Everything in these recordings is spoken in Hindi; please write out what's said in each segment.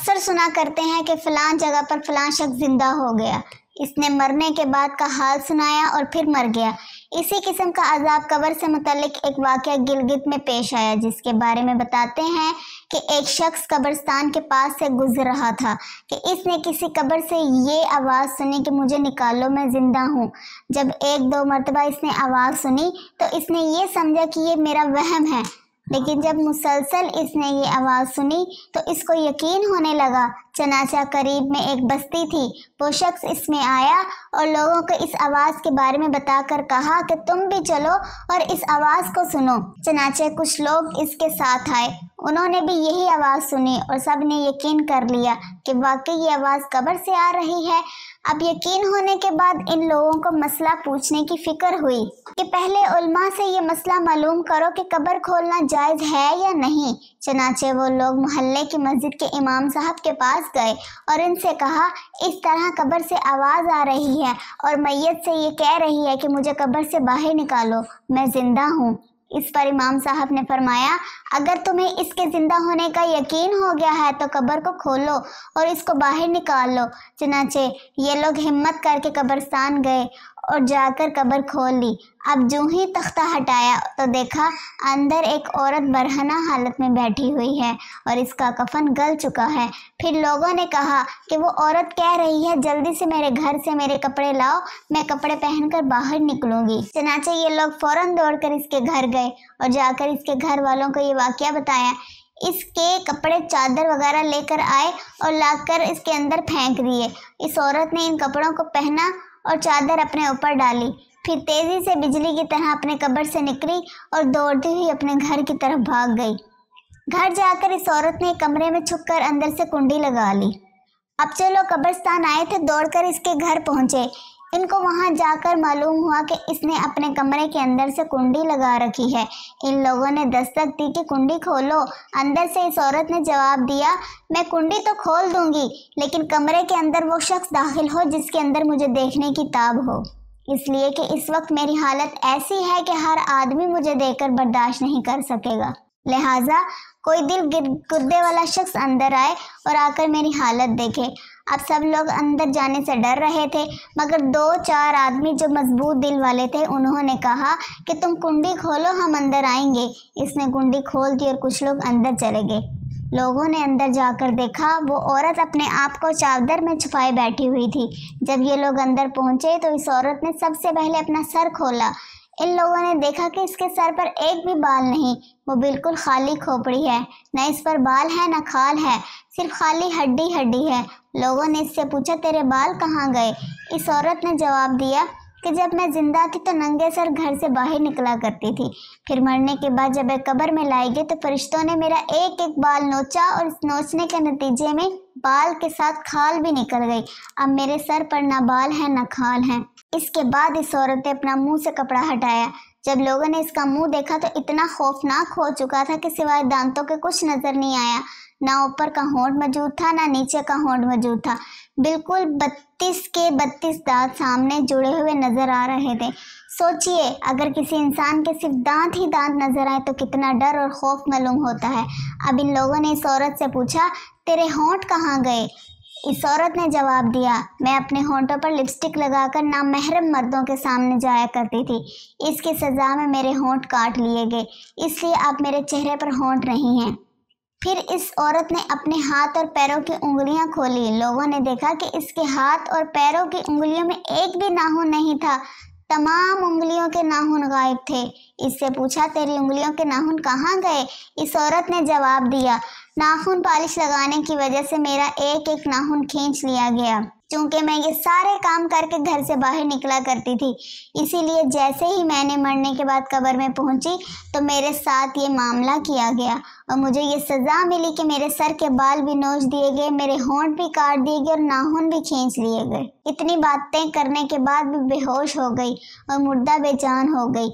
अक्सर सुना करते हैं कि फ़लां जगह पर फ़लां शख्स ज़िंदा हो गया इसने मरने के बाद का हाल सुनाया और फिर मर गया इसी किस्म का अजाब कबर से मुतलिक एक वाक्य गिलगित में पेश आया जिसके बारे में बताते हैं कि एक शख्स कब्रस्तान के पास से गुजर रहा था कि इसने किसी कब्र से ये आवाज़ सुनी कि मुझे निकालो मैं ज़िंदा हूँ जब एक दो मरतबा इसने आवाज़ सुनी तो इसने ये समझा कि ये मेरा वहम है लेकिन जब मुसलसल इसने ये आवाज़ सुनी तो इसको यकीन होने लगा चनाचा करीब में एक बस्ती थी वो शख्स इसमें आया और लोगों को इस आवाज़ के बारे में बताकर कहा कि तुम भी चलो और इस आवाज़ को सुनो चनाचे कुछ लोग इसके साथ आए उन्होंने भी यही आवाज़ सुनी और सब ने यकीन कर लिया कि वाकई ये आवाज़ कब्र से आ रही है अब यकीन होने के बाद इन लोगों को मसला पूछने की फ़िक्र हुई कि पहले उल्मा से ये मसला मालूम करो कि कब्र खोलना जायज़ है या नहीं चनाचे वो लोग मोहल्ले की मस्जिद के इमाम साहब के पास गए और इनसे कहा इस तरह कब्र से आवाज़ आ रही है और मैयत से ये कह रही है कि मुझे कब्र से बाहर निकालो मैं ज़िंदा हूँ इस पर इमाम साहब ने फरमाया अगर तुम्हें इसके ज़िंदा होने का यकीन हो गया है तो कब्र को खोलो और इसको बाहर निकाल लो चनाचे ये लोग हिम्मत करके कब्रस्तान गए और जाकर कब्र खोल ली अब जो ही तख्ता हटाया तो देखा अंदर एक औरत बरहना हालत में बैठी हुई है और इसका कफन गल चुका है फिर लोगों ने कहा कि वो औरत कह रही है जल्दी से मेरे घर से मेरे कपड़े लाओ मैं कपड़े पहनकर बाहर निकलूंगी चनाचे ये लोग फौरन दौड़कर इसके घर गए और जाकर इसके घर वालों को ये वाक्य बताया इसके कपड़े चादर वगैरह लेकर आए और लाकर इसके अंदर फेंक दिए इस औरत ने इन कपड़ों को पहना और चादर अपने ऊपर डाली फिर तेजी से बिजली की तरह अपने कब्र से निकली और दौड़ती हुई अपने घर की तरफ भाग गई घर जाकर इस औरत ने कमरे में छुप कर अंदर से कुंडी लगा ली अब जो लोग कब्रस्तान आए थे दौड़कर इसके घर पहुंचे इनको वहां जाकर मालूम हुआ कि इसने अपने कमरे के अंदर से कुंडी लगा रखी है इन लोगों ने दस्तक दी कि कुंडी खोलो अंदर से इस औरत ने जवाब दिया मैं कुंडी तो खोल दूंगी लेकिन कमरे के अंदर वो शख्स दाखिल हो जिसके अंदर मुझे देखने की ताब हो इसलिए कि इस वक्त मेरी हालत ऐसी है कि हर आदमी मुझे देखकर बर्दाश्त नहीं कर सकेगा लिहाजा कोई दिल गुर्दे वाला शख्स अंदर आए और आकर मेरी हालत देखे अब सब लोग अंदर जाने से डर रहे थे मगर दो चार आदमी जो मजबूत दिल वाले थे उन्होंने कहा कि तुम कुंडी खोलो हम अंदर आएंगे इसने कुंडी खोल दी और कुछ लोग अंदर चले गए लोगों ने अंदर जाकर देखा वो औरत अपने आप को चादर में छुपाए बैठी हुई थी जब ये लोग अंदर पहुंचे तो इस औरत ने सबसे पहले अपना सर खोला इन लोगों ने देखा कि इसके सर पर एक भी बाल नहीं वो बिल्कुल खाली खोपड़ी है न इस पर बाल है न खाल है सिर्फ खाली हड्डी हड्डी है लोगों ने इससे पूछा तेरे बाल कहाँ गए इस औरत ने जवाब दिया कि जब मैं जिंदा थी तो नंगे सर घर से बाहर निकला करती थी फिर मरने के बाद जब मैं कब्र में लाई गई तो फरिश्तों ने मेरा एक एक बाल नोचा और इस नोचने के नतीजे में बाल के साथ खाल भी निकल गई अब मेरे सर पर ना बाल है ना खाल है इसके बाद इस औरत ने अपना मुंह से कपड़ा हटाया जब लोगों ने इसका मुंह देखा तो इतना खौफनाक हो चुका था कि सिवाय दांतों के कुछ नजर नहीं आया ना ऊपर का होंड मौजूद था ना नीचे का होंड मौजूद था बिल्कुल बत्तीस के बत्तीस दांत सामने जुड़े हुए नजर आ रहे थे सोचिए अगर किसी इंसान के सिर्फ दांत ही दांत नजर आए तो कितना डर और खौफ मालूम होता है अब इन लोगों ने इस औरत से पूछा तेरे होंठ कहाँ गए इस औरत ने जवाब दिया मैं अपने होंठों पर लिपस्टिक लगाकर नामहरम मर्दों के सामने जाया करती थी इसकी सज़ा में मेरे होंठ काट लिए गए इसलिए अब मेरे चेहरे पर होंठ नहीं हैं फिर इस औरत ने अपने हाथ और पैरों की उंगलियां खोली लोगों ने देखा कि इसके हाथ और पैरों की उंगलियों में एक भी नाहून नहीं था तमाम उंगलियों के नाखून गायब थे इससे पूछा तेरी उंगलियों के नाखून कहाँ गए इस औरत ने जवाब दिया नाखून पॉलिश लगाने की वजह से मेरा एक एक नाखून खींच लिया गया क्योंकि मैं ये सारे काम करके घर से बाहर निकला करती थी इसीलिए जैसे ही मैंने मरने के बाद कब्र में पहुंची तो मेरे साथ ये मामला किया गया और मुझे ये सज़ा मिली कि मेरे सर के बाल भी नोच दिए गए मेरे होंठ भी काट दिए गए और नाखून भी खींच लिए गए इतनी बातें करने के बाद भी बेहोश हो गई और मुर्दा बेजान हो गई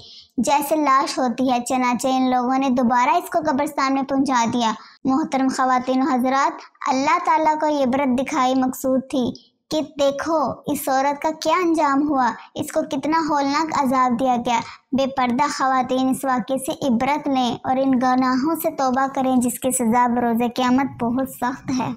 जैसे लाश होती है चनाचे इन लोगों ने दोबारा इसको कब्रस्तान में पहुँचा दिया मोहतरम खातिन हजरात अल्लाह ताला को ये ब्रत दिखाई मकसूद थी कि देखो इस औरत का क्या अंजाम हुआ इसको कितना होलनाक अजाब दिया गया बेपर्दा खातन इस वाक़े से इबरत लें और इन गनाहों से तोबा करें जिसकी सज़ा बरोज़ क़्यामत बहुत सख्त है